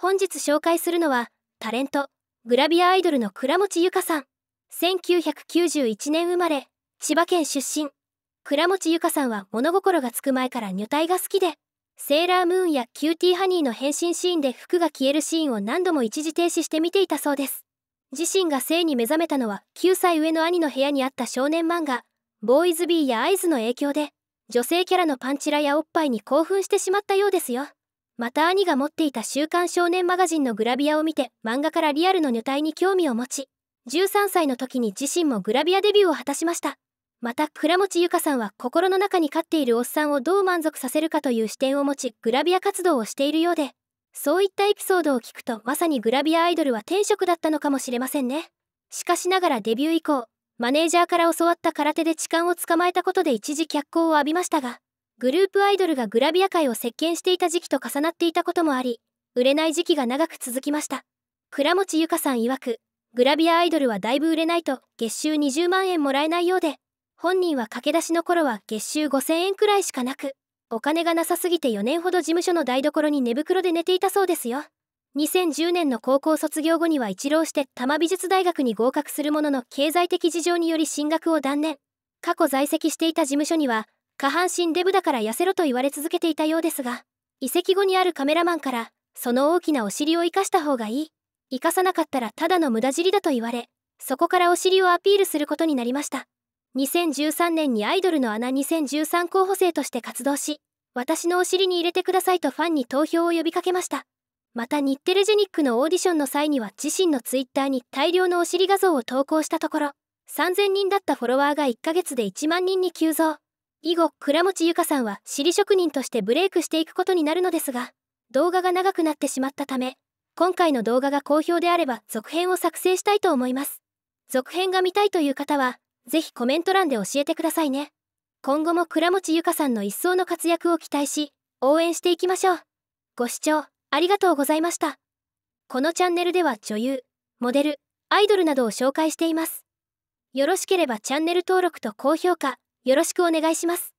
本日紹介するのはタレントグラビアアイドルの倉持ゆかさん1991年生まれ千葉県出身倉持ゆかさんは物心がつく前から女体が好きでセーラームーンやキューティーハニーの変身シーンで服が消えるシーンを何度も一時停止して見ていたそうです自身が性に目覚めたのは9歳上の兄の部屋にあった少年漫画「ボーイズビー」や「アイズ」の影響で女性キャラのパンチラやおっぱいに興奮してしまったようですよまた兄が持っていた週刊少年マガジンのグラビアを見て漫画からリアルの女体に興味を持ち、13歳の時に自身もグラビアデビューを果たしました。また倉持ゆかさんは心の中に飼っているおっさんをどう満足させるかという視点を持ちグラビア活動をしているようでそういったエピソードを聞くとまさにグラビアアイドルは天職だったのかもしれませんねしかしながらデビュー以降マネージャーから教わった空手で痴漢を捕まえたことで一時脚光を浴びましたがグループアイドルがグラビア界を席巻していた時期と重なっていたこともあり、売れない時期が長く続きました。倉持ゆかさん曰く、グラビアアイドルはだいぶ売れないと月収20万円もらえないようで、本人は駆け出しの頃は月収5000円くらいしかなく、お金がなさすぎて4年ほど事務所の台所に寝袋で寝ていたそうですよ。2010年の高校卒業後には一浪して多摩美術大学に合格するものの経済的事情により進学を断念。過去在籍していた事務所には下半身デブだから痩せろと言われ続けていたようですが移籍後にあるカメラマンからその大きなお尻を生かした方がいい生かさなかったらただの無駄尻だと言われそこからお尻をアピールすることになりました2013年にアイドルの穴2013候補生として活動し私のお尻に入れてくださいとファンに投票を呼びかけましたまた日テレジェニックのオーディションの際には自身のツイッターに大量のお尻画像を投稿したところ3000人だったフォロワーが1ヶ月で1万人に急増以後倉持由かさんは尻職人としてブレイクしていくことになるのですが動画が長くなってしまったため今回の動画が好評であれば続編を作成したいと思います続編が見たいという方は是非コメント欄で教えてくださいね今後も倉持由かさんの一層の活躍を期待し応援していきましょうご視聴ありがとうございましたこのチャンネルでは女優モデルアイドルなどを紹介していますよろしければチャンネル登録と高評価よろしくお願いします